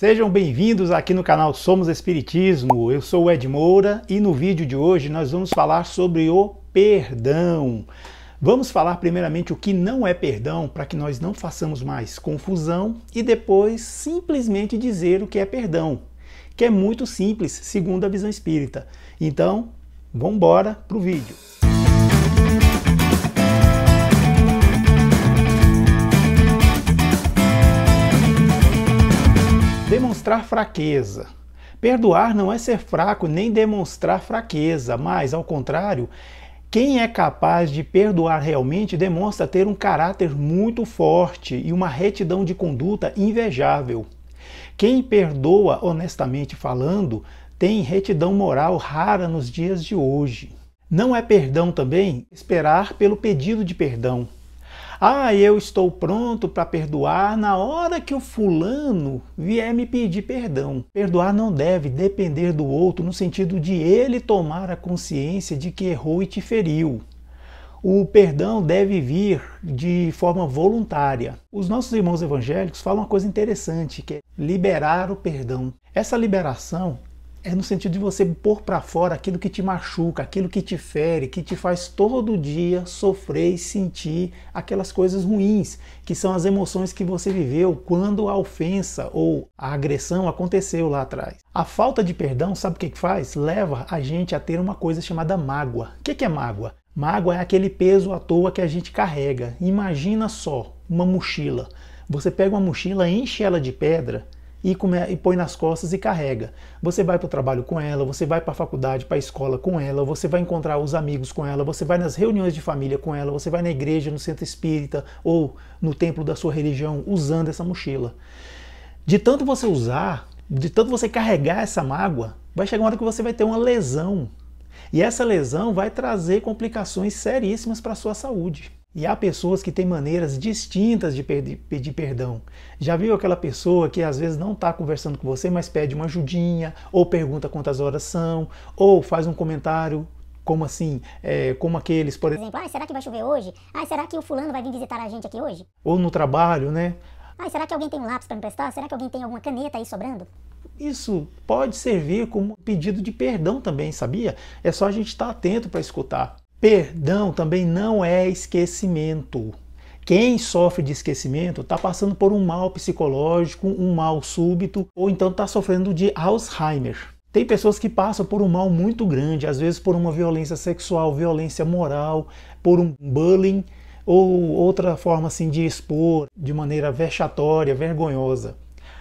Sejam bem-vindos aqui no canal Somos Espiritismo. Eu sou o Ed Moura e no vídeo de hoje nós vamos falar sobre o perdão. Vamos falar primeiramente o que não é perdão para que nós não façamos mais confusão e depois simplesmente dizer o que é perdão, que é muito simples segundo a visão espírita. Então, vamos embora para o vídeo. demonstrar fraqueza. Perdoar não é ser fraco nem demonstrar fraqueza, mas, ao contrário, quem é capaz de perdoar realmente demonstra ter um caráter muito forte e uma retidão de conduta invejável. Quem perdoa honestamente falando tem retidão moral rara nos dias de hoje. Não é perdão também esperar pelo pedido de perdão. Ah, eu estou pronto para perdoar na hora que o fulano vier me pedir perdão. Perdoar não deve depender do outro no sentido de ele tomar a consciência de que errou e te feriu. O perdão deve vir de forma voluntária. Os nossos irmãos evangélicos falam uma coisa interessante, que é liberar o perdão. Essa liberação é no sentido de você pôr para fora aquilo que te machuca, aquilo que te fere, que te faz todo dia sofrer e sentir aquelas coisas ruins, que são as emoções que você viveu quando a ofensa ou a agressão aconteceu lá atrás. A falta de perdão, sabe o que, faz? Leva a gente a ter uma coisa chamada mágoa. O que é mágoa? Mágoa é aquele peso à toa que a gente carrega. Imagina só uma mochila. Você pega uma mochila, enche ela de pedra e, come, e põe nas costas e carrega. Você vai para o trabalho com ela, você vai para a faculdade, para a escola com ela, você vai encontrar os amigos com ela, você vai nas reuniões de família com ela, você vai na igreja, no centro espírita ou no templo da sua religião usando essa mochila. De tanto você usar, de tanto você carregar essa mágoa, vai chegar uma hora que você vai ter uma lesão. E essa lesão vai trazer complicações seríssimas para a sua saúde. E há pessoas que têm maneiras distintas de pedir perdão. Já viu aquela pessoa que às vezes não está conversando com você, mas pede uma ajudinha, ou pergunta quantas horas são, ou faz um comentário como assim, é, como aqueles, por exemplo, ah, será que vai chover hoje? Ah, será que o fulano vai vir visitar a gente aqui hoje? Ou no trabalho, né? Ah, será que alguém tem um lápis para me prestar? Será que alguém tem alguma caneta aí sobrando? Isso pode servir como pedido de perdão também, sabia? É só a gente estar tá atento para escutar. Perdão também não é esquecimento. Quem sofre de esquecimento está passando por um mal psicológico, um mal súbito, ou então está sofrendo de Alzheimer. Tem pessoas que passam por um mal muito grande, às vezes por uma violência sexual, violência moral, por um bullying ou outra forma assim de expor de maneira vexatória, vergonhosa.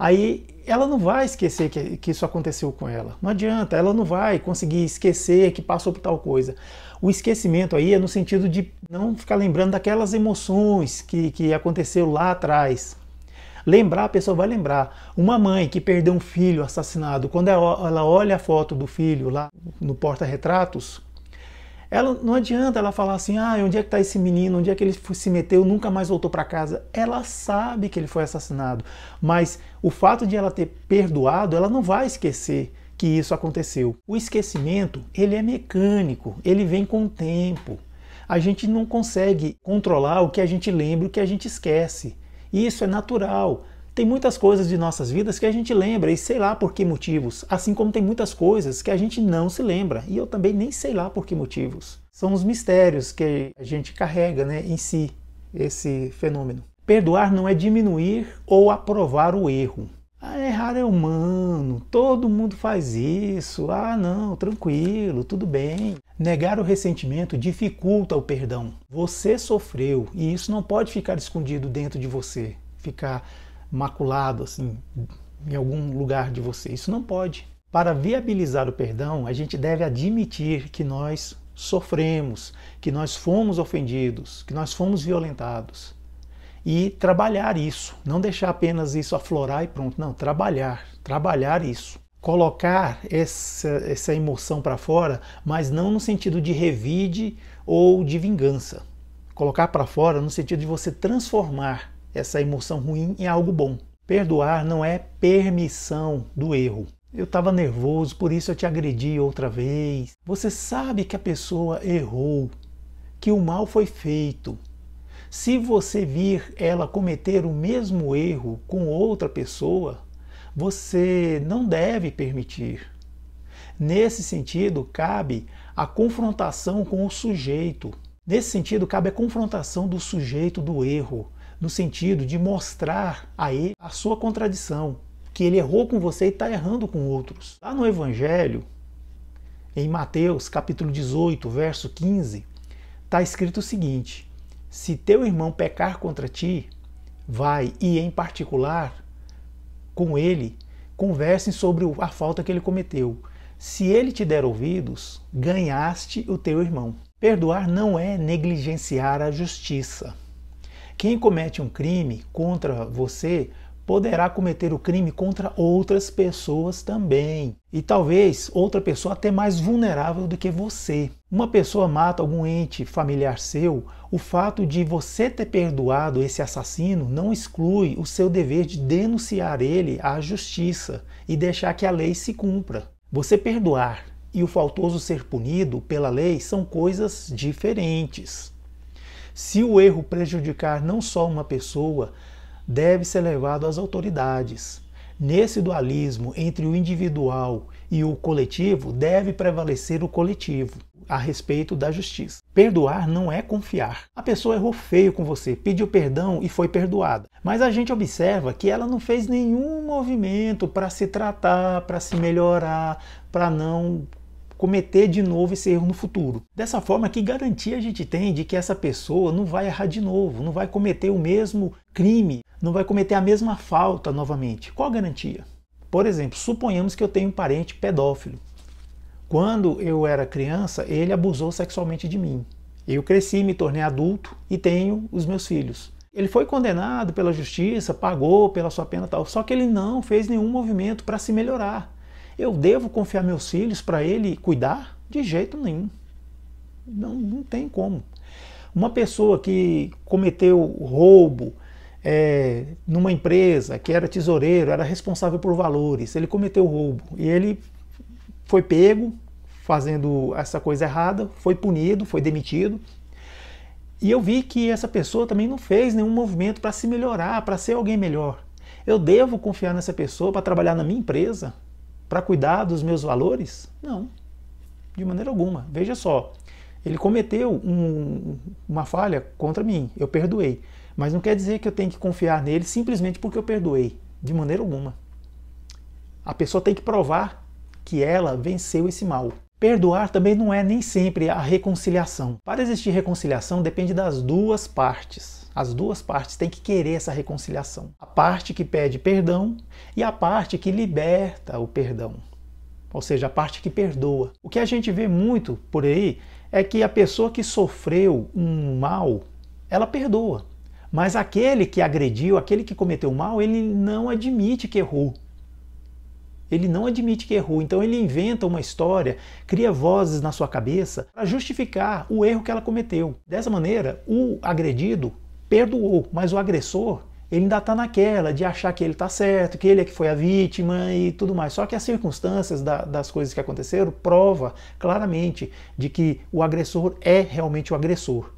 Aí ela não vai esquecer que, que isso aconteceu com ela. Não adianta, ela não vai conseguir esquecer que passou por tal coisa. O esquecimento aí é no sentido de não ficar lembrando daquelas emoções que, que aconteceu lá atrás. Lembrar, a pessoa vai lembrar. Uma mãe que perdeu um filho assassinado, quando ela olha a foto do filho lá no porta-retratos, ela não adianta ela falar assim: "Ah, onde é que está esse menino? Onde é que ele se meteu? Nunca mais voltou para casa". Ela sabe que ele foi assassinado, mas o fato de ela ter perdoado, ela não vai esquecer que isso aconteceu. O esquecimento, ele é mecânico, ele vem com o tempo. A gente não consegue controlar o que a gente lembra, o que a gente esquece. Isso é natural. Tem muitas coisas de nossas vidas que a gente lembra e sei lá por que motivos, assim como tem muitas coisas que a gente não se lembra e eu também nem sei lá por que motivos. São os mistérios que a gente carrega né, em si, esse fenômeno. Perdoar não é diminuir ou aprovar o erro. Ah, errar é humano, todo mundo faz isso. Ah, não, tranquilo, tudo bem. Negar o ressentimento dificulta o perdão. Você sofreu e isso não pode ficar escondido dentro de você, ficar maculado assim em algum lugar de você. Isso não pode. Para viabilizar o perdão, a gente deve admitir que nós sofremos, que nós fomos ofendidos, que nós fomos violentados. E trabalhar isso, não deixar apenas isso aflorar e pronto. Não, trabalhar, trabalhar isso colocar essa, essa emoção para fora, mas não no sentido de revide ou de vingança. Colocar para fora no sentido de você transformar essa emoção ruim em algo bom. Perdoar não é permissão do erro. Eu estava nervoso, por isso eu te agredi outra vez. Você sabe que a pessoa errou, que o mal foi feito. Se você vir ela cometer o mesmo erro com outra pessoa, você não deve permitir. Nesse sentido, cabe a confrontação com o sujeito. Nesse sentido, cabe a confrontação do sujeito do erro, no sentido de mostrar a ele a sua contradição, que ele errou com você e está errando com outros. Lá no Evangelho, em Mateus capítulo 18, verso 15, está escrito o seguinte: Se teu irmão pecar contra ti, vai e, em particular, com ele, converse sobre a falta que ele cometeu. Se ele te der ouvidos, ganhaste o teu irmão. Perdoar não é negligenciar a justiça. Quem comete um crime contra você poderá cometer o crime contra outras pessoas também. E talvez outra pessoa até mais vulnerável do que você. Uma pessoa mata algum ente familiar seu, o fato de você ter perdoado esse assassino não exclui o seu dever de denunciar ele à justiça e deixar que a lei se cumpra. Você perdoar e o faltoso ser punido pela lei são coisas diferentes. Se o erro prejudicar não só uma pessoa, deve ser levado às autoridades. Nesse dualismo entre o individual e o coletivo, deve prevalecer o coletivo a respeito da justiça. Perdoar não é confiar. A pessoa errou feio com você, pediu perdão e foi perdoada. Mas a gente observa que ela não fez nenhum movimento para se tratar, para se melhorar, para não cometer de novo esse erro no futuro. Dessa forma, que garantia a gente tem de que essa pessoa não vai errar de novo, não vai cometer o mesmo crime, não vai cometer a mesma falta novamente? Qual a garantia? Por exemplo, suponhamos que eu tenho um parente pedófilo. Quando eu era criança, ele abusou sexualmente de mim. Eu cresci, me tornei adulto e tenho os meus filhos. Ele foi condenado pela justiça, pagou pela sua pena tal, só que ele não fez nenhum movimento para se melhorar. Eu devo confiar meus filhos para ele cuidar? De jeito nenhum. Não, não tem como. Uma pessoa que cometeu roubo é, numa empresa, que era tesoureiro, era responsável por valores, ele cometeu roubo e ele foi pego fazendo essa coisa errada, foi punido, foi demitido. E eu vi que essa pessoa também não fez nenhum movimento para se melhorar, para ser alguém melhor. Eu devo confiar nessa pessoa para trabalhar na minha empresa? para cuidar dos meus valores? Não, de maneira alguma. Veja só, ele cometeu um, uma falha contra mim, eu perdoei. Mas não quer dizer que eu tenho que confiar nele simplesmente porque eu perdoei, de maneira alguma. A pessoa tem que provar que ela venceu esse mal. Perdoar também não é nem sempre a reconciliação. Para existir reconciliação, depende das duas partes. As duas partes têm que querer essa reconciliação. A parte que pede perdão e a parte que liberta o perdão, ou seja, a parte que perdoa. O que a gente vê muito por aí é que a pessoa que sofreu um mal, ela perdoa. Mas aquele que agrediu, aquele que cometeu mal, ele não admite que errou. Ele não admite que errou, então ele inventa uma história, cria vozes na sua cabeça para justificar o erro que ela cometeu. Dessa maneira, o agredido perdoou, mas o agressor ele ainda está naquela de achar que ele está certo, que ele é que foi a vítima e tudo mais. Só que as circunstâncias da, das coisas que aconteceram prova claramente de que o agressor é realmente o agressor,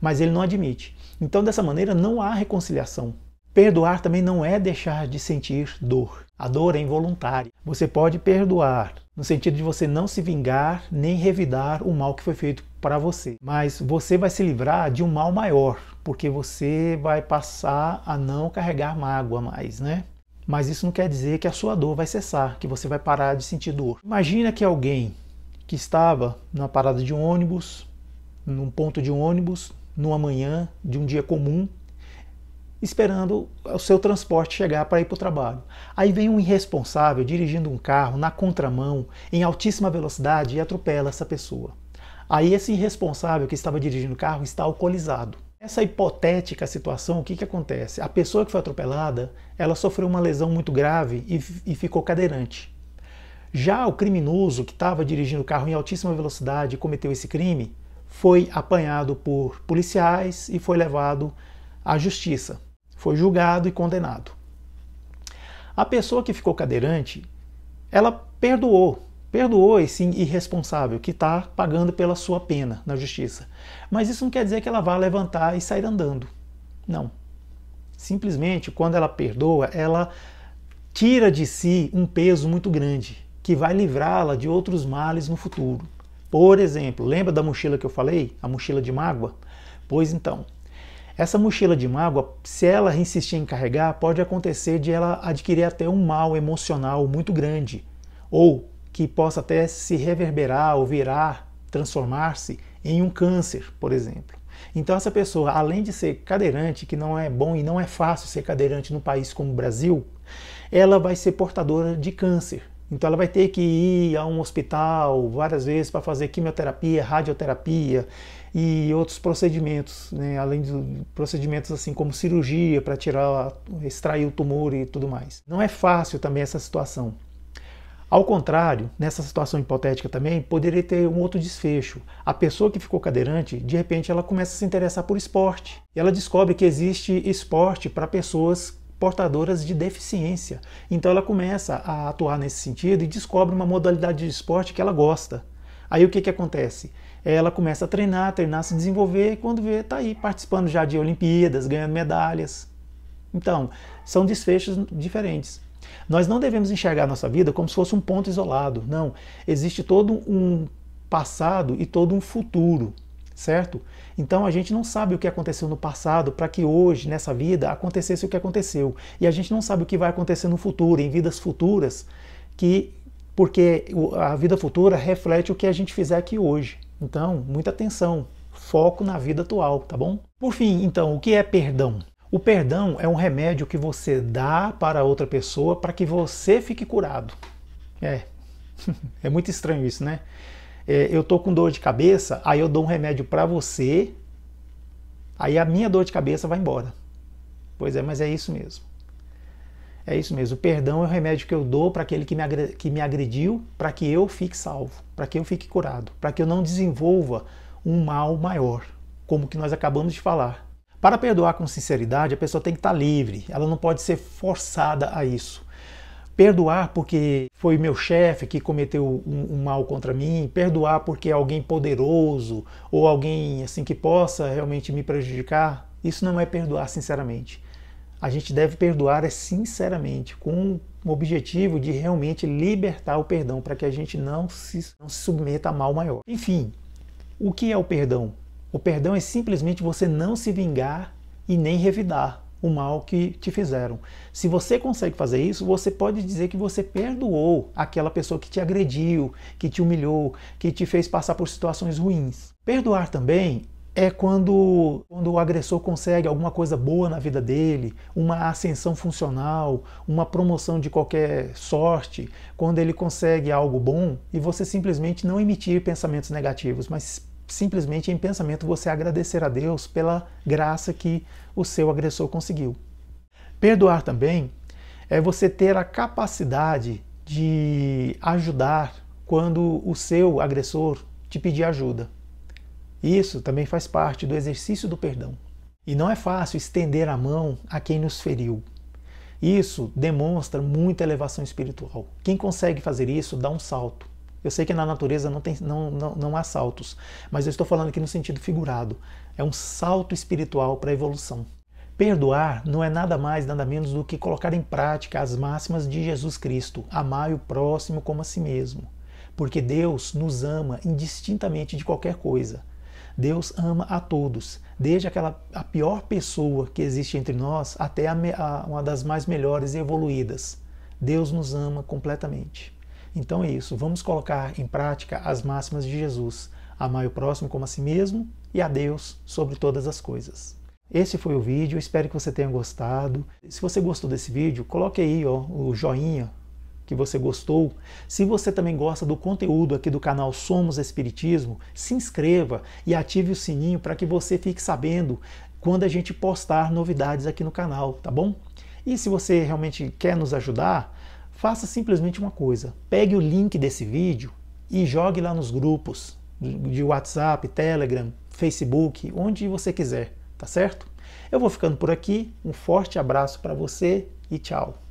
mas ele não admite. Então, dessa maneira, não há reconciliação. Perdoar também não é deixar de sentir dor. A dor é involuntária. Você pode perdoar no sentido de você não se vingar nem revidar o mal que foi feito para você. Mas você vai se livrar de um mal maior, porque você vai passar a não carregar mágoa mais, né? Mas isso não quer dizer que a sua dor vai cessar, que você vai parar de sentir dor. Imagina que alguém que estava numa parada de um ônibus, num ponto de um ônibus, numa manhã de um dia comum, esperando o seu transporte chegar para ir para o trabalho. Aí vem um irresponsável dirigindo um carro na contramão, em altíssima velocidade, e atropela essa pessoa. Aí esse irresponsável que estava dirigindo o carro está alcoolizado. Essa hipotética situação, o que, que acontece? A pessoa que foi atropelada, ela sofreu uma lesão muito grave e, e ficou cadeirante. Já o criminoso que estava dirigindo o carro em altíssima velocidade e cometeu esse crime, foi apanhado por policiais e foi levado à justiça foi julgado e condenado. A pessoa que ficou cadeirante, ela perdoou, perdoou esse irresponsável que está pagando pela sua pena na justiça. Mas isso não quer dizer que ela vá levantar e sair andando. Não. Simplesmente, quando ela perdoa, ela tira de si um peso muito grande que vai livrá-la de outros males no futuro. Por exemplo, lembra da mochila que eu falei? A mochila de mágoa? Pois então, essa mochila de mágoa, se ela insistir em carregar, pode acontecer de ela adquirir até um mal emocional muito grande, ou que possa até se reverberar ou virar, transformar-se em um câncer, por exemplo. Então essa pessoa, além de ser cadeirante, que não é bom e não é fácil ser cadeirante no país como o Brasil, ela vai ser portadora de câncer. Então ela vai ter que ir a um hospital várias vezes para fazer quimioterapia, radioterapia e outros procedimentos, né? além de procedimentos assim como cirurgia para tirar, extrair o tumor e tudo mais. Não é fácil também essa situação. Ao contrário, nessa situação hipotética também, poderia ter um outro desfecho. A pessoa que ficou cadeirante, de repente, ela começa a se interessar por esporte. E ela descobre que existe esporte para pessoas portadoras de deficiência. Então ela começa a atuar nesse sentido e descobre uma modalidade de esporte que ela gosta. Aí o que, que acontece? Ela começa a treinar, treinar, se desenvolver e quando vê, está aí participando já de Olimpíadas, ganhando medalhas. Então, são desfechos diferentes. Nós não devemos enxergar nossa vida como se fosse um ponto isolado. Não. Existe todo um passado e todo um futuro certo? Então a gente não sabe o que aconteceu no passado para que hoje, nessa vida, acontecesse o que aconteceu. E a gente não sabe o que vai acontecer no futuro, em vidas futuras, que porque a vida futura reflete o que a gente fizer aqui hoje. Então, muita atenção, foco na vida atual, tá bom? Por fim, então, o que é perdão? O perdão é um remédio que você dá para outra pessoa para que você fique curado. É. é muito estranho isso, né? é, eu tô com dor de cabeça, aí eu dou um remédio para você, aí a minha dor de cabeça vai embora. Pois é, mas é isso mesmo. É isso mesmo. O perdão é o remédio que eu dou para aquele que me, que me agrediu, para que eu fique salvo, para que eu fique curado, para que eu não desenvolva um mal maior, como que nós acabamos de falar. Para perdoar com sinceridade, a pessoa tem que estar tá livre, ela não pode ser forçada a isso perdoar porque foi meu chefe que cometeu um, um, mal contra mim, perdoar porque é alguém poderoso ou alguém assim que possa realmente me prejudicar, isso não é perdoar sinceramente. A gente deve perdoar é sinceramente, com o objetivo de realmente libertar o perdão para que a gente não se, não se submeta a mal maior. Enfim, o que é o perdão? O perdão é simplesmente você não se vingar e nem revidar o mal que te fizeram. Se você consegue fazer isso, você pode dizer que você perdoou aquela pessoa que te agrediu, que te humilhou, que te fez passar por situações ruins. Perdoar também é quando, quando o agressor consegue alguma coisa boa na vida dele, uma ascensão funcional, uma promoção de qualquer sorte, quando ele consegue algo bom e você simplesmente não emitir pensamentos negativos, mas simplesmente em pensamento você agradecer a Deus pela graça que o seu agressor conseguiu. Perdoar também é você ter a capacidade de ajudar quando o seu agressor te pedir ajuda. Isso também faz parte do exercício do perdão. E não é fácil estender a mão a quem nos feriu. Isso demonstra muita elevação espiritual. Quem consegue fazer isso dá um salto. Eu sei que na natureza não, tem, não, não, não há saltos, mas eu estou falando aqui no sentido figurado. É um salto espiritual para a evolução. Perdoar não é nada mais, nada menos do que colocar em prática as máximas de Jesus Cristo: amar o próximo como a si mesmo. Porque Deus nos ama indistintamente de qualquer coisa. Deus ama a todos, desde aquela a pior pessoa que existe entre nós até a, a, uma das mais melhores e evoluídas. Deus nos ama completamente. Então é isso, vamos colocar em prática as máximas de Jesus. Amar o próximo como a si mesmo e a Deus sobre todas as coisas. Esse foi o vídeo, espero que você tenha gostado. Se você gostou desse vídeo, coloque aí ó, o joinha que você gostou. Se você também gosta do conteúdo aqui do canal Somos Espiritismo, se inscreva e ative o sininho para que você fique sabendo quando a gente postar novidades aqui no canal, tá bom? E se você realmente quer nos ajudar, Faça simplesmente uma coisa: pegue o link desse vídeo e jogue lá nos grupos de WhatsApp, Telegram, Facebook, onde você quiser, tá certo? Eu vou ficando por aqui. Um forte abraço para você e tchau.